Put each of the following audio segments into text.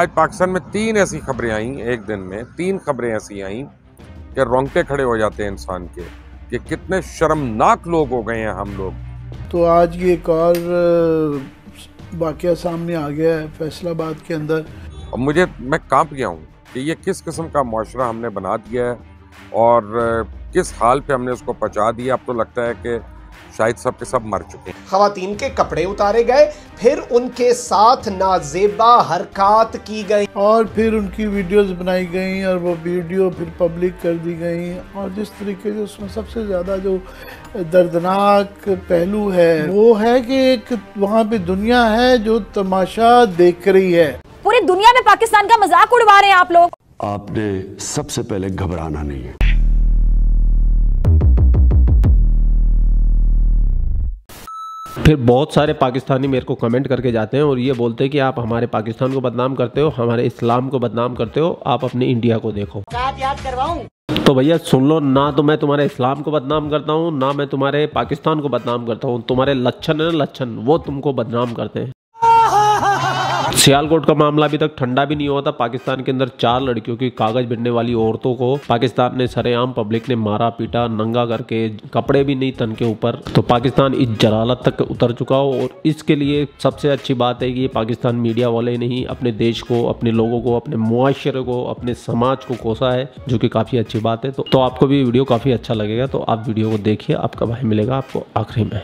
आज पाकिस्तान में तीन ऐसी खबरें आई एक दिन में तीन खबरें ऐसी आई कि रोंगटे खड़े हो जाते हैं इंसान के कि कितने शर्मनाक लोग हो गए हैं हम लोग तो आज ये एक और वाक्य सामने आ गया है फैसलाबाद के अंदर और मुझे मैं कांप गया हूँ कि ये किस किस्म का माशरा हमने बना दिया है और किस हाल पे हमने उसको पहुँचा दिया अब तो लगता है कि शायद सब के सब मर चुके हैं खातन के कपड़े उतारे गए फिर उनके साथ नाजेबा हरकत की गई और फिर उनकी वीडियोस बनाई गई और वो वीडियो फिर पब्लिक कर दी गई और जिस तरीके से उसमें सबसे ज़्यादा जो दर्दनाक पहलू है वो है कि एक वहाँ पे दुनिया है जो तमाशा देख रही है पूरी दुनिया में पाकिस्तान का मजाक उड़वा रहे हैं आप लोग आपने सबसे पहले घबराना नहीं है फिर बहुत सारे पाकिस्तानी मेरे को कमेंट करके जाते हैं और ये बोलते हैं कि आप हमारे पाकिस्तान को बदनाम करते हो हमारे इस्लाम को बदनाम करते हो आप अपने इंडिया को देखो याद करवाऊं तो भैया सुन लो ना तो मैं तुम्हारे इस्लाम को बदनाम करता हूँ ना मैं तुम्हारे पाकिस्तान को बदनाम करता हूँ तुम्हारे लच्छन है ना लच्छन वो तुमको बदनाम करते हैं सियालकोट का मामला अभी तक ठंडा भी नहीं हुआ था पाकिस्तान के अंदर चार लड़कियों की कागज भिड़ने वाली औरतों को पाकिस्तान ने सरेआम पब्लिक ने मारा पीटा नंगा करके कपड़े भी नहीं तन के ऊपर तो पाकिस्तान इस जलालत तक उतर चुका हो और इसके लिए सबसे अच्छी बात है कि ये पाकिस्तान मीडिया वाले ने ही अपने देश को अपने लोगों को अपने मुआशरे को अपने समाज को कोसा है जो कि काफ़ी अच्छी बात है तो, तो आपको भी वीडियो काफ़ी अच्छा लगेगा तो आप वीडियो को देखिए आपका भाई मिलेगा आपको आखिरी में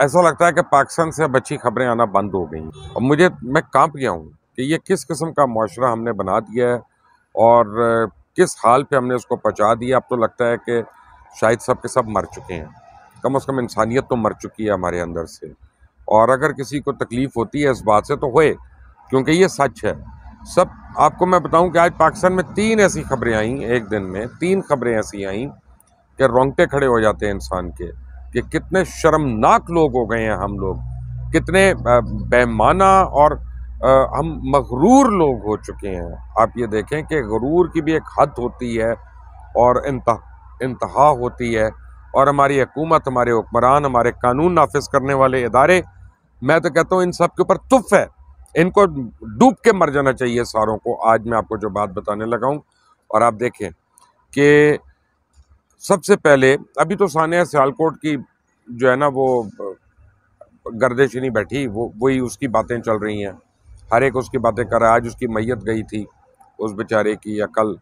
ऐसा लगता है कि पाकिस्तान से अब अच्छी खबरें आना बंद हो गई और मुझे मैं कांप गया हूँ कि ये किस किस्म का माशरा हमने बना दिया है और किस हाल पे हमने उसको पहुँचा दिया अब तो लगता है कि शायद सब के सब मर चुके हैं कम अज़ कम इंसानियत तो मर चुकी है हमारे अंदर से और अगर किसी को तकलीफ़ होती है इस बात से तो होए क्योंकि ये सच है सब आपको मैं बताऊं कि आज पाकिस्तान में तीन ऐसी खबरें आईं एक दिन में तीन खबरें ऐसी आईं कि रोंगटे खड़े हो जाते हैं इंसान के कि कितने शर्मनाक लोग हो गए हैं हम लोग कितने बेमाना और हम मगरूर लोग हो चुके हैं आप ये देखें कि गरूर की भी एक हद होती है और इंतहा इंतहा होती है और हमारी हुकूमत हमारे हुक्मरान हमारे कानून नाफिज करने वाले इदारे मैं तो कहता हूँ इन सब के ऊपर तुफ है इनको डूब के मर जाना चाहिए सारों को आज मैं आपको जो बात बताने लगाऊँ और आप देखें कि सबसे पहले अभी तो सानिया सियालकोट की जो है ना वो गर्देश नहीं बैठी वो वही उसकी बातें चल रही हैं हर एक उसकी बातें कर रहा है आज उसकी मैयत गई थी उस बेचारे की या कल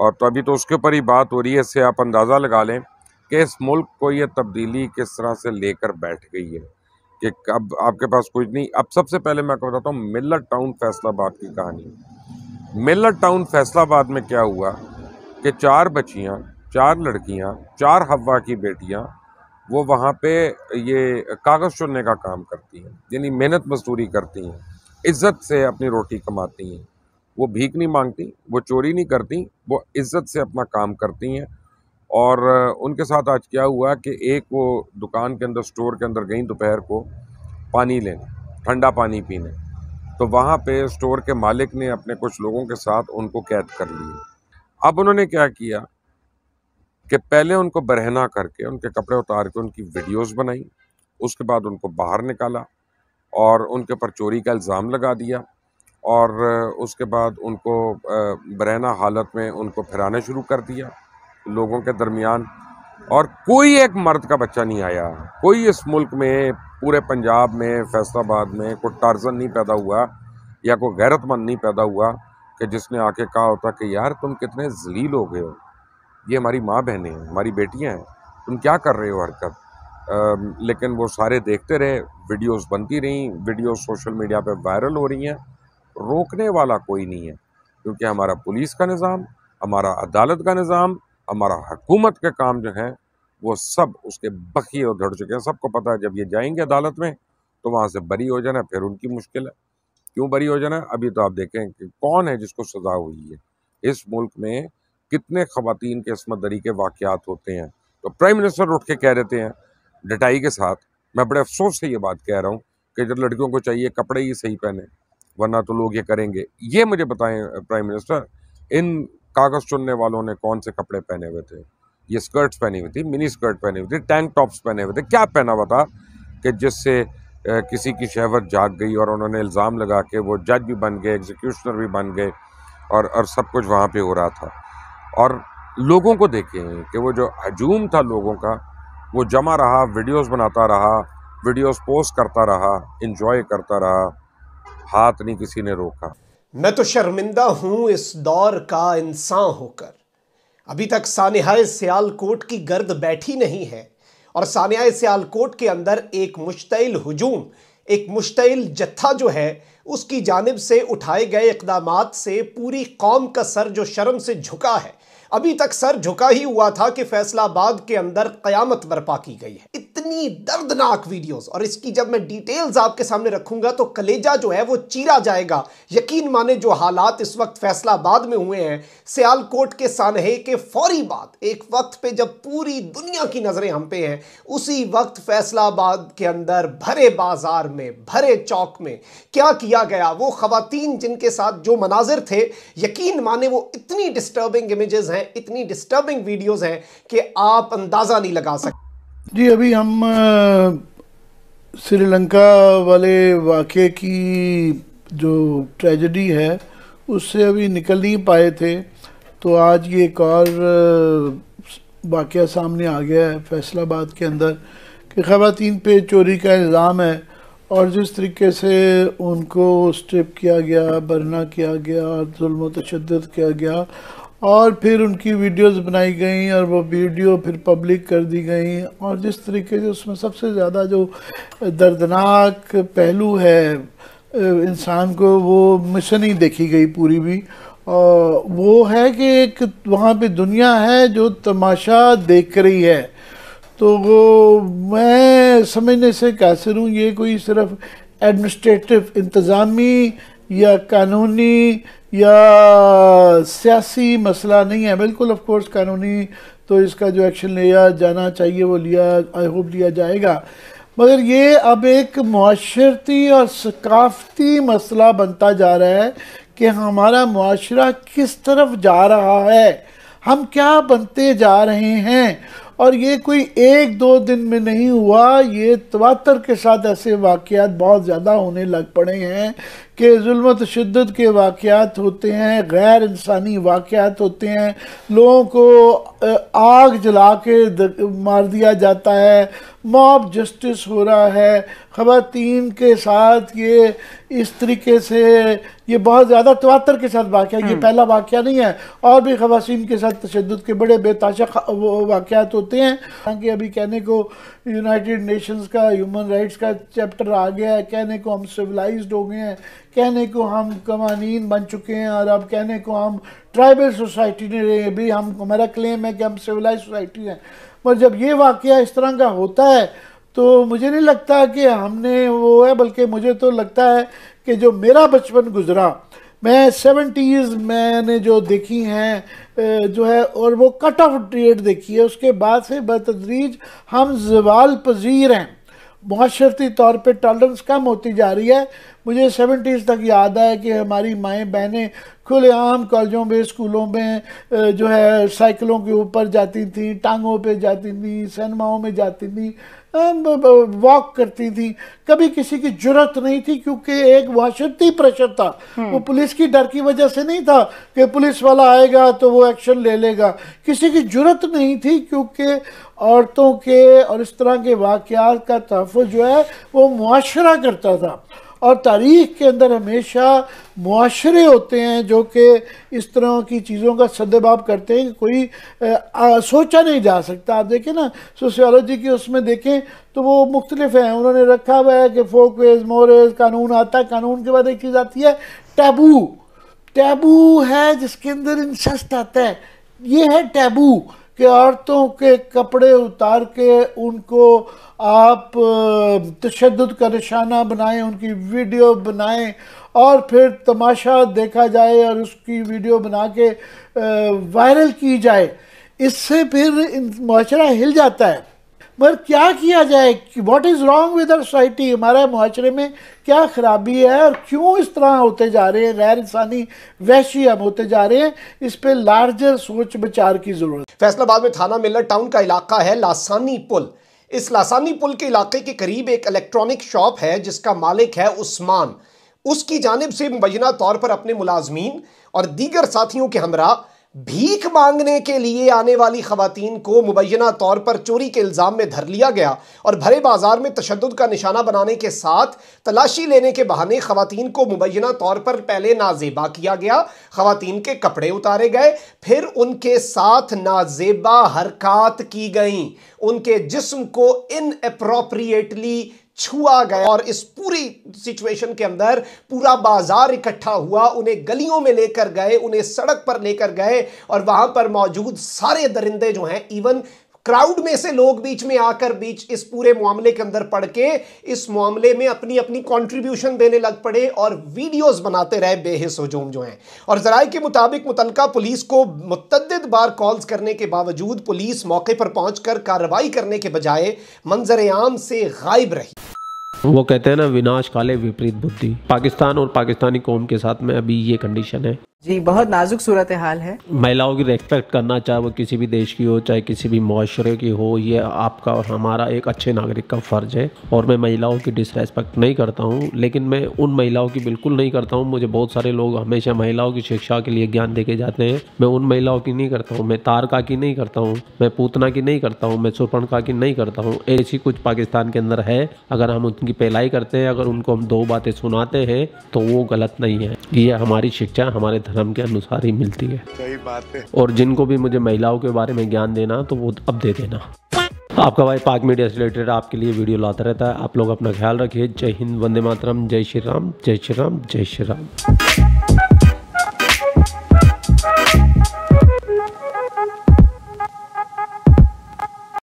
और तो अभी तो उसके ऊपर ही बात हो रही है इससे आप अंदाज़ा लगा लें कि इस मुल्क को ये तब्दीली किस तरह से लेकर बैठ गई है कि अब आपके पास कुछ नहीं अब सबसे पहले मैं आपको बताता हूँ मिलत टाउन फैसलाबाद की कहानी मिलत टाउन फैसलाबाद में क्या हुआ कि चार बच्चियाँ चार लड़कियां चार हवा की बेटियां वो वहाँ पे ये कागज़ चुनने का काम करती हैं यानी मेहनत मजदूरी करती हैं इज्जत से अपनी रोटी कमाती हैं वो भीख नहीं मांगती वो चोरी नहीं करती वो इज्जत से अपना काम करती हैं और उनके साथ आज क्या हुआ कि एक वो दुकान के अंदर स्टोर के अंदर गई दोपहर को पानी लेने ठंडा पानी पीने तो वहाँ पे स्टोर के मालिक ने अपने कुछ लोगों के साथ उनको कैद कर लिए अब उन्होंने क्या किया कि पहले उनको बरहना करके उनके कपड़े उतार के उनकी वीडियोस बनाई उसके बाद उनको बाहर निकाला और उनके ऊपर चोरी का इल्ज़ाम लगा दिया और उसके बाद उनको बरहना हालत में उनको फिराना शुरू कर दिया लोगों के दरमियान और कोई एक मर्द का बच्चा नहीं आया कोई इस मुल्क में पूरे पंजाब में फैसलाबाद में कोई टार्जन नहीं पैदा हुआ या कोई गैरतमंद नहीं पैदा हुआ कि जिसने आके कहा होता कि यार तुम कितने जलील हो गए हो ये हमारी माँ बहनें हैं हमारी बेटियाँ हैं तुम क्या कर रहे हो हरकत लेकिन वो सारे देखते रहे वीडियोस बनती रहीं वीडियो सोशल मीडिया पे वायरल हो रही हैं रोकने वाला कोई नहीं है क्योंकि हमारा पुलिस का निज़ाम हमारा अदालत का निज़ाम हमारा हुकूमत के काम जो हैं वो सब उसके बखिए उधड़ चुके हैं सबको पता है जब ये जाएंगे अदालत में तो वहाँ से बरी हो जाना फिर उनकी मुश्किल है क्यों बरी हो जाना अभी तो आप देखें कि कौन है जिसको सज़ा हुई है इस मुल्क में कितने खातन के इसमत दरी के वाक़ात होते हैं तो प्राइम मिनिस्टर उठ के कह देते हैं डटाई के साथ मैं बड़े अफसोस से ये बात कह रहा हूँ कि जब लड़कियों को चाहिए कपड़े ही सही पहने वरना तो लोग ये करेंगे ये मुझे बताएं प्राइम मिनिस्टर इन कागज़ चुनने वालों ने कौन से कपड़े पहने हुए थे ये स्कर्ट्स पहनी हुई थी मिनी स्कर्ट पहनी हुई थी टैंक टॉप्स पहने हुए थे क्या पहना हुआ था कि जिससे किसी की शहवत जाग गई और उन्होंने इल्ज़ाम लगा के वो जज भी बन गए एग्जीक्यूशनर भी बन गए और और सब कुछ वहाँ पे हो रहा था और लोगों को देखें कि वो जो हजूम था लोगों का वो जमा रहा वीडियोस बनाता रहा वीडियोस पोस्ट करता रहा इन्जॉय करता रहा हाथ नहीं किसी ने रोका मैं तो शर्मिंदा हूँ इस दौर का इंसान होकर अभी तक सानहाय सियालकोट की गर्द बैठी नहीं है और सानिया सियालकोट के अंदर एक मुश्तिल हजूम एक मुश्तिल जत्था जो है उसकी जानब से उठाए गए इकदाम से पूरी कौम का सर जो शर्म से झुका है अभी तक सर झुका ही हुआ था कि फैसलाबाद के अंदर क़यामत बर्पा की गई है इतनी दर्दनाक वीडियोस और इसकी जब मैं डिटेल्स आपके सामने रखूंगा तो कलेजा जो है वो चीरा जाएगा यकीन माने जो हालात इस वक्त फैसलाबाद में हुए हैं सियालकोट के सानहे के फौरी बाद एक वक्त पे जब पूरी दुनिया की नज़रें हम पे हैं उसी वक्त फैसलाबाद के अंदर भरे बाजार में भरे चौक में क्या किया गया वो खातन जिनके साथ जो मनाजिर थे यकीन माने वो इतनी डिस्टर्बिंग इमेजेस हैं इतनी डिस्टर्बिंग वीडियोज़ हैं कि आप अंदाज़ा नहीं लगा सकते जी अभी हम श्रीलंका वाले वाक़े की जो ट्रेजडी है उससे अभी निकल नहीं पाए थे तो आज ये एक और वाक़ सामने आ गया है फैसलाबाद के अंदर कि ख़वातीन पे चोरी का इल्ज़ाम है और जिस तरीके से उनको स्ट्रिप किया गया बरना किया गया और तशद किया गया और फिर उनकी वीडियोस बनाई गई और वो वीडियो फिर पब्लिक कर दी गई और जिस तरीके से उसमें सबसे ज़्यादा जो दर्दनाक पहलू है इंसान को वो मिशन ही देखी गई पूरी भी और वो है कि एक वहाँ पे दुनिया है जो तमाशा देख रही है तो वो मैं समझने से कैसे हूँ ये कोई सिर्फ एडमिनिस्ट्रेटिव इंतज़ामी या कानूनी या सियासी मसला नहीं है बिल्कुल ऑफ कोर्स कानूनी तो इसका जो एक्शन लिया जाना चाहिए वो लिया आई होप लिया जाएगा मगर ये अब एक माशरती और सकाफती मसला बनता जा रहा है कि हमारा माशरा किस तरफ जा रहा है हम क्या बनते जा रहे हैं और ये कोई एक दो दिन में नहीं हुआ ये तवातर के साथ ऐसे वाक़ात बहुत ज़्यादा होने लग पड़े हैं कि जुल्मत शिद्दत के वाक़ात होते हैं गैर इंसानी वाक़ात होते हैं लोगों को आग जला के मार दिया जाता है मॉब जस्टिस हो रहा है ख़वातीन के साथ ये इस तरीके से ये बहुत ज़्यादा तवातर के साथ वाक़ है ये हम्म। पहला वाक़ नहीं है और भी खवासिन के साथ तशद के बड़े बेताशा वाक़ात होते हैं हालांकि अभी कहने को यूनाइटेड नेशंस का ह्यूमन राइट्स का चैप्टर आ गया है कहने को हम सिविलाइज्ड हो गए हैं कहने को हम कवानीन बन चुके हैं और अब कहने को हम ट्राइबल सोसाइटी ने भी हम हमारा क्लेम है कि हम सिविलाइज सोसाइटी हैं मगर जब ये वाक़ इस तरह का होता है तो मुझे नहीं लगता कि हमने वो है बल्कि मुझे तो लगता है कि जो मेरा बचपन गुज़रा मैं सेवेंटीज़ मैंने जो देखी हैं जो है और वो कट ऑफ डेट देखी है उसके बाद से बतदरीज हम जवाल पजीर हैं माशरती तौर पे टॉलरेंस कम होती जा रही है मुझे सेवेंटीज़ तक याद है कि हमारी माएँ बहनें खुलेआम कॉलेजों में स्कूलों में जो है साइकिलों के ऊपर जाती थी टांगों पे जाती थी सिनेमाओं में जाती थी वॉक करती थी कभी किसी की जरूरत नहीं थी क्योंकि एक वाशती प्रेशर था वो हम्म। पुलिस की डर की वजह से नहीं था कि पुलिस वाला आएगा तो वो एक्शन ले लेगा किसी की जरूरत नहीं थी क्योंकि औरतों के और इस तरह के वाक़ात का तहफ़ जो है वो मुआशरा करता था और तारीख के अंदर हमेशा मुआरे होते हैं जो कि इस तरह की चीज़ों का सदबाब करते हैं कि कोई आ, सोचा नहीं जा सकता आप देखें ना सोशियोलॉजी की उसमें देखें तो वो मुख्तलिफ हैं उन्होंने रखा हुआ है कि फोक वेज मोरेज कानून आता है कानून के बाद एक चीज़ आती है टैबू टैबू है जिसके अंदर इंसेस्ट आता है ये है टैबू कि औरतों के कपड़े उतार के उनको आप तशद का निशाना बनाएं उनकी वीडियो बनाएं और फिर तमाशा देखा जाए और उसकी वीडियो बना के वायरल की जाए इससे फिर माशरा हिल जाता है मगर क्या किया जाए what is wrong with our society हमारे माशरे में क्या ख़राबी है और क्यों इस तरह होते जा रहे हैं गैर इंसानी वैशी हम होते जा रहे हैं इस पर लार्जर सोच विचार की ज़रूरत फैसलाबाद में थाना मिलर टाउन का इलाका है लासानी पुल इस लासानी पुल के इलाके के करीब एक इलेक्ट्रॉनिक शॉप है जिसका मालिक है उस्मान उसकी जानब से मुबैना तौर पर अपने मुलाजमीन और दीगर साथियों के हमरा भीख मांगने के लिए आने वाली खवतान को मुबैना तौर पर चोरी के इल्ज़ाम में धर लिया गया और भरे बाजार में तशद का निशाना बनाने के साथ तलाशी लेने के बहाने खातन को मुबैना तौर पर पहले नाजेबा किया गया खातन के कपड़े उतारे गए फिर उनके साथ नाजेबा हरकत की गई उनके जिसम को इन अप्रोप्रिएटली छुआ गया और इस पूरी सिचुएशन के अंदर पूरा बाजार इकट्ठा हुआ उन्हें गलियों में लेकर गए उन्हें सड़क पर लेकर गए और वहां पर मौजूद सारे दरिंदे जो हैं इवन क्राउड में से लोग बीच में आकर बीच इस पूरे मामले के अंदर पढ़ के इस मामले में अपनी अपनी कंट्रीब्यूशन देने लग पड़े और वीडियोस बनाते रहे बेहिस हजूम जो हैं और जराए के मुताबिक मुतलका पुलिस को मुतद बार कॉल्स करने के बावजूद पुलिस मौके पर पहुंचकर कार्रवाई करने के बजाय मंजर आम से गायब रही वो कहते हैं ना विनाश काले विपरीत बुद्धि पाकिस्तान और पाकिस्तानी कौम के साथ में अभी ये कंडीशन है जी बहुत नाजुक सूरत हाल है महिलाओं की रेस्पेक्ट करना चाहे वो किसी भी देश की हो चाहे किसी भी माशरे की हो ये आपका और हमारा एक अच्छे नागरिक का फ़र्ज है और मैं महिलाओं की डिसरेस्पेक्ट नहीं करता हूँ लेकिन मैं उन महिलाओं की बिल्कुल नहीं करता हूँ मुझे बहुत सारे लोग हमेशा महिलाओं की शिक्षा के लिए ज्ञान देके जाते हैं मैं उन महिलाओं की नहीं करता हूँ मैं तारका की नहीं करता हूँ मैं पूतना की नहीं करता हूँ मैं का की नहीं करता हूँ ऐसी कुछ पाकिस्तान के अंदर है अगर हम उनकी पहलाई करते हैं अगर उनको हम दो बातें सुनाते हैं तो वो गलत नहीं है ये हमारी शिक्षा हमारे धर्म के अनुसार ही मिलती है सही बात है और जिनको भी मुझे महिलाओं के बारे में ज्ञान देना तो वो अब दे देना आपका भाई पाक मीडिया से रिलेटेड आपके लिए वीडियो लाता रहता है आप लोग अपना ख्याल रखिए जय हिंद वंदे मातरम जय श्री राम जय श्री राम जय श्री राम